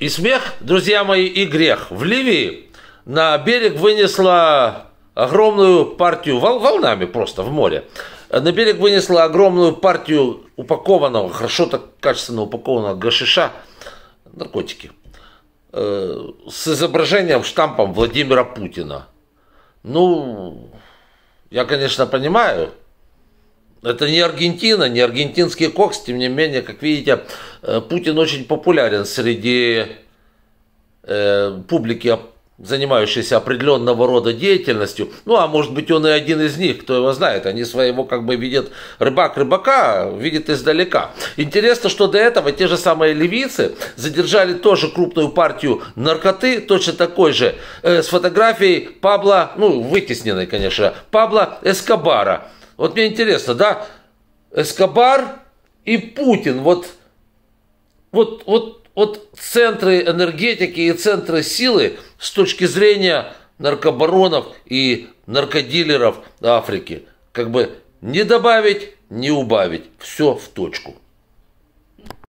И смех, друзья мои, и грех. В Ливии на берег вынесла огромную партию, вол, волнами просто в море, на берег вынесла огромную партию упакованного, хорошо так качественно упакованного гашиша, наркотики, э, с изображением, штампом Владимира Путина. Ну, я, конечно, понимаю, это не Аргентина, не аргентинский кокс, тем не менее, как видите, э, Путин очень популярен среди э, публики, занимающейся определенного рода деятельностью. Ну, а может быть, он и один из них, кто его знает. Они своего как бы видят рыбак рыбака, видит издалека. Интересно, что до этого те же самые ливийцы задержали тоже крупную партию наркоты, точно такой же, э, с фотографией Пабло, ну, вытесненной, конечно, Пабло Эскобара вот мне интересно, да, Эскобар и Путин, вот, вот, вот, вот центры энергетики и центры силы с точки зрения наркобаронов и наркодилеров Африки. Как бы не добавить, не убавить. Все в точку.